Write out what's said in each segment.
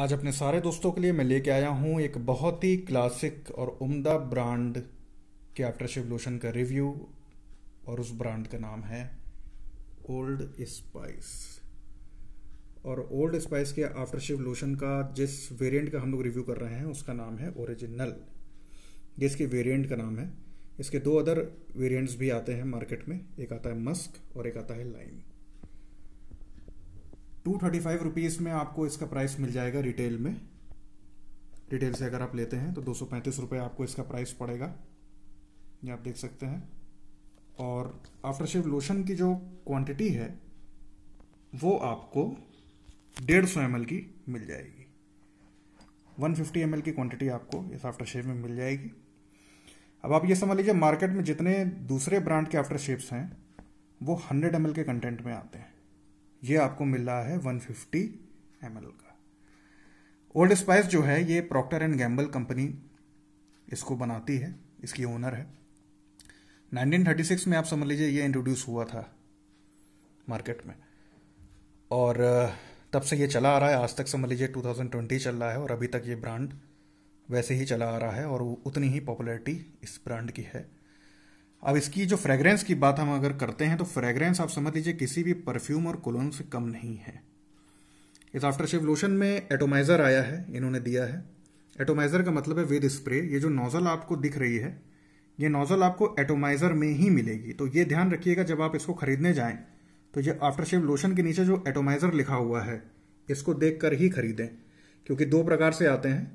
आज अपने सारे दोस्तों के लिए मैं लेके आया हूँ एक बहुत ही क्लासिक और उम्दा ब्रांड के आफ्टर शेव लोशन का रिव्यू और उस ब्रांड का नाम है ओल्ड स्पाइस और ओल्ड स्पाइस के आफ्टर शेव लोशन का जिस वेरिएंट का हम लोग रिव्यू कर रहे हैं उसका नाम है ओरिजिनल जिसके वेरिएंट का नाम है इसके दो अदर वेरिएंट्स भी आते हैं मार्केट में एक आता है मस्क और एक आता है lime two thirty five rupees में आपको इसका प्राइस मिल जाएगा रिटेल में रिटेल से अगर आप लेते हैं तो दो सौ पैंतीस रुपये आपको इसका प्राइस पड़ेगा ये आप देख सकते हैं और आफ्टर शेव लोशन की जो क्वांटिटी है वो आपको डेढ़ सौ एम की मिल जाएगी वन फिफ्टी एम की क्वांटिटी आपको इस आफ्टर शेव में मिल जाएगी अब आप ये समझ लीजिए मार्केट में जितने दूसरे ब्रांड के आफ्टर शेप्स हैं वो हंड्रेड एम के कंटेंट में आते हैं ये आपको मिल रहा है 150 फिफ्टी का ओल्ड स्पाइस जो है ये प्रॉक्टर एंड गैम्बल कंपनी इसको बनाती है इसकी ओनर है 1936 में आप समझ लीजिए ये इंट्रोड्यूस हुआ था मार्केट में और तब से ये चला आ रहा है आज तक समझ लीजिए 2020 चल रहा है और अभी तक ये ब्रांड वैसे ही चला आ रहा है और उतनी ही पॉपुलैरिटी इस ब्रांड की है अब इसकी जो फ्रेगरेंस की बात हम अगर करते हैं तो फ्रेगरेंस आप समझ लीजिए किसी भी परफ्यूम और कोलोन से कम नहीं है इस आफ्टर शेव लोशन में एटोमाइजर आया है इन्होंने दिया है एटोमाइजर का मतलब है विद स्प्रे ये जो नोजल आपको दिख रही है ये नोजल आपको एटोमाइजर में ही मिलेगी तो ये ध्यान रखिएगा जब आप इसको खरीदने जाएं तो ये आफ्टर शेव लोशन के नीचे जो एटोमाइजर लिखा हुआ है इसको देख कर ही खरीदें क्योंकि दो प्रकार से आते हैं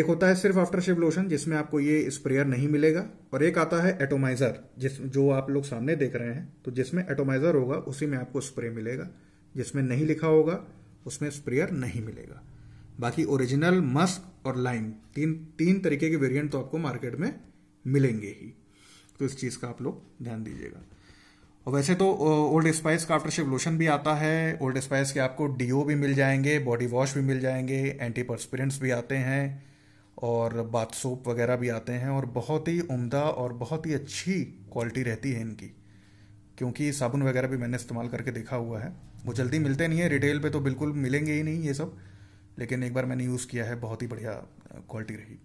एक होता है सिर्फ आफ्टर शेव लोशन जिसमें आपको ये स्प्रेयर नहीं मिलेगा और एक आता है एटोमाइजर जिस जो आप लोग सामने देख रहे हैं तो जिसमें एटोमाइजर होगा उसी में आपको स्प्रे मिलेगा जिसमें नहीं लिखा होगा उसमें स्प्रेयर नहीं मिलेगा बाकी ओरिजिनल मस्क और लाइम तीन तीन तरीके के वेरियंट तो आपको मार्केट में मिलेंगे ही तो इस चीज़ का आप लोग ध्यान दीजिएगा और वैसे तो ओल्ड स्पाइस का आफ्टर शेव लोशन भी आता है ओल्ड स्पाइस के आपको डीओ भी मिल जाएंगे बॉडी वॉश भी मिल जाएंगे एंटी परस्पिरेंट्स भी आते हैं और बाथ सोप वगैरह भी आते हैं और बहुत ही उम्दा और बहुत ही अच्छी क्वालिटी रहती है इनकी क्योंकि साबुन वगैरह भी मैंने इस्तेमाल करके देखा हुआ है वो जल्दी मिलते नहीं है रिटेल पे तो बिल्कुल मिलेंगे ही नहीं ये सब लेकिन एक बार मैंने यूज़ किया है बहुत ही बढ़िया क्वालिटी रही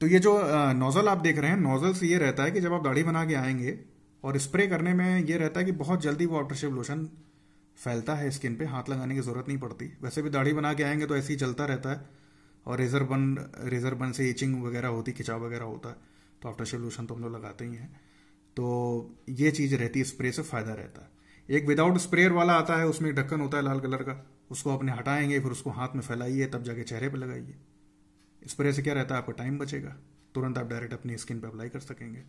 तो ये जो नोज़ल आप देख रहे हैं नोज़ल से ये रहता है कि जब आप दाढ़ी बना के आएंगे और स्प्रे करने में ये रहता है कि बहुत जल्दी वो आफ्टर लोशन फैलता है स्किन पे हाथ लगाने की ज़रूरत नहीं पड़ती वैसे भी दाढ़ी बना के आएंगे तो ऐसे ही चलता रहता है और रेजर बन रेजर बन से इचिंग वगैरह होती खिंचाव वगैरह होता है तो आफ्टर शेव लोशन तो हम लोग लगाते ही हैं तो ये चीज़ रहती है स्प्रे से फ़ायदा रहता है एक विदाउट स्प्रेयर वाला आता है उसमें ढक्कन होता है लाल कलर का उसको अपने हटाएंगे फिर उसको हाथ में फैलाइए तब जाके चेहरे पर लगाइए स्प्रे से क्या रहता है आपका टाइम बचेगा तुरंत आप डायरेक्ट अपनी स्किन पर अप्लाई कर सकेंगे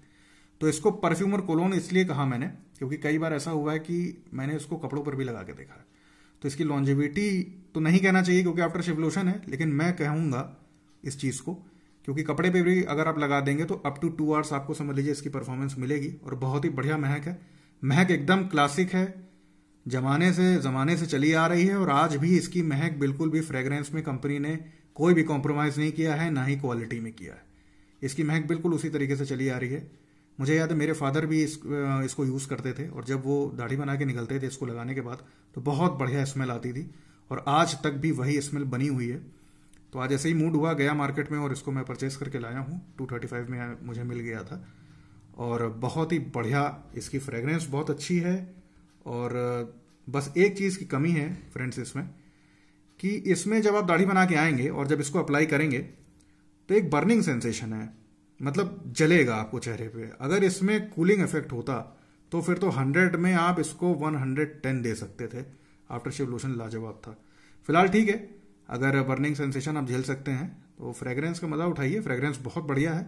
तो इसको परफ्यूमर कोलोन इसलिए कहा मैंने क्योंकि कई बार ऐसा हुआ है कि मैंने इसको कपड़ों पर भी लगा के देखा है तो इसकी लॉन्जिविटी तो नहीं कहना चाहिए क्योंकि आफ्टर शिवलोशन है लेकिन मैं कहूंगा इस चीज़ को क्योंकि कपड़े पे भी अगर आप लगा देंगे तो अप टू टू आवर्स आपको समझ लीजिए इसकी परफॉर्मेंस मिलेगी और बहुत ही बढ़िया महक है महक एकदम क्लासिक है जमाने से जमाने से चली आ रही है और आज भी इसकी महक बिल्कुल भी फ्रेग्रेंस में कंपनी ने कोई भी कॉम्प्रोमाइज़ नहीं किया है ना ही क्वालिटी में किया है इसकी महक बिल्कुल उसी तरीके से चली आ रही है मुझे याद है मेरे फादर भी इस इसको यूज़ करते थे और जब वो दाढ़ी बना के निकलते थे इसको लगाने के बाद तो बहुत बढ़िया स्मेल आती थी और आज तक भी वही स्मेल बनी हुई है तो आज ऐसे ही मूड हुआ गया मार्केट में और इसको मैं परचेस करके लाया हूँ टू थर्टी फाइव में मुझे मिल गया था और बहुत ही बढ़िया इसकी फ्रेगरेंस बहुत अच्छी है और बस एक चीज़ की कमी है फ्रेंड्स इसमें कि इसमें जब आप दाढ़ी बना के आएंगे और जब इसको अप्लाई करेंगे तो एक बर्निंग सेंसेशन है मतलब जलेगा आपको चेहरे पे अगर इसमें कूलिंग इफेक्ट होता तो फिर तो 100 में आप इसको 110 दे सकते थे आफ्टर शेव लोशन लाजवाब था फिलहाल ठीक है अगर बर्निंग सेंसेशन आप झेल सकते हैं तो फ्रेगरेंस का मज़ा उठाइए फ्रेगरेंस बहुत बढ़िया है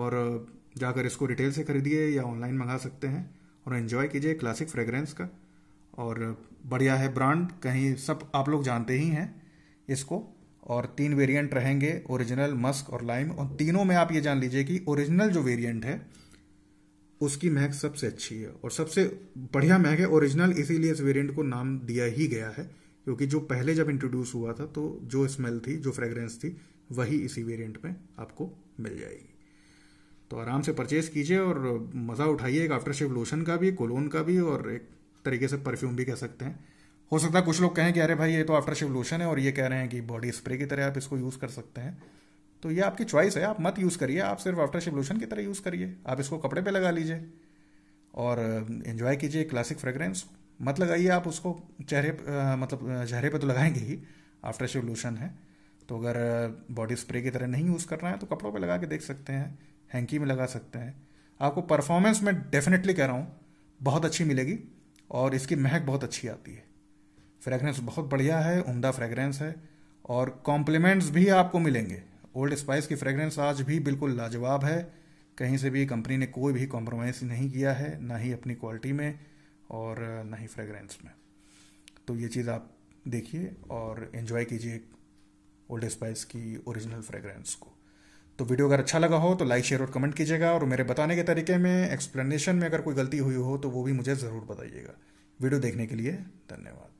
और जाकर इसको रिटेल से खरीदिए या ऑनलाइन मंगा सकते हैं और इन्जॉय कीजिए क्लासिक फ्रेगरेंस का और बढ़िया है ब्रांड कहीं सब आप लोग जानते ही हैं इसको और तीन वेरिएंट रहेंगे ओरिजिनल मस्क और लाइम और तीनों में आप ये जान लीजिए कि ओरिजिनल जो वेरिएंट है उसकी महक सबसे अच्छी है और सबसे बढ़िया महक है ओरिजिनल इसीलिए इस वेरिएंट को नाम दिया ही गया है क्योंकि जो पहले जब इंट्रोड्यूस हुआ था तो जो स्मेल थी जो फ्रेग्रेंस थी वही इसी वेरियंट में आपको मिल जाएगी तो आराम से परचेज कीजिए और मज़ा उठाइए एक आफ्टर शेव लोशन का भी कोलोन का भी और एक तरीके से परफ्यूम भी कह सकते हैं हो सकता है कुछ लोग कहें कि अरे भाई ये तो आफ्टर लोशन है और ये कह रहे हैं कि बॉडी स्प्रे की तरह आप इसको यूज़ कर सकते हैं तो ये आपकी चॉइस है आप मत यूज़ करिए आप सिर्फ आफ्टर लोशन की तरह यूज़ करिए आप इसको कपड़े पे लगा लीजिए और इन्जॉय कीजिए क्लासिक फ्रेगरेंस मत लगाइए आप उसको चेहरे मतलब चेहरे पे तो लगाएंगे ही आफ्टर शिवलूशन है तो अगर बॉडी स्प्रे की तरह नहीं यूज़ करना है तो कपड़ों पर लगा के देख सकते हैं हैंकी में लगा सकते हैं आपको परफॉर्मेंस मैं डेफिनेटली कह रहा हूँ बहुत अच्छी मिलेगी और इसकी महक बहुत अच्छी आती है फ्रेगरेंस बहुत बढ़िया है उमदा फ्रेगरेंस है और कॉम्प्लीमेंट्स भी आपको मिलेंगे ओल्ड स्पाइस की फ्रेगरेंस आज भी बिल्कुल लाजवाब है कहीं से भी कंपनी ने कोई भी कॉम्प्रोमाइज़ नहीं किया है ना ही अपनी क्वालिटी में और ना ही फ्रेगरेंस में तो ये चीज़ आप देखिए और इन्जॉय कीजिए ओल्ड स्पाइस की ओरिजिनल फ्रेगरेंस को तो वीडियो अगर अच्छा लगा हो तो लाइक शेयर और कमेंट कीजिएगा और मेरे बताने के तरीके में एक्सप्लेनेशन में अगर कोई गलती हुई हो तो वो भी मुझे ज़रूर बताइएगा वीडियो देखने के लिए धन्यवाद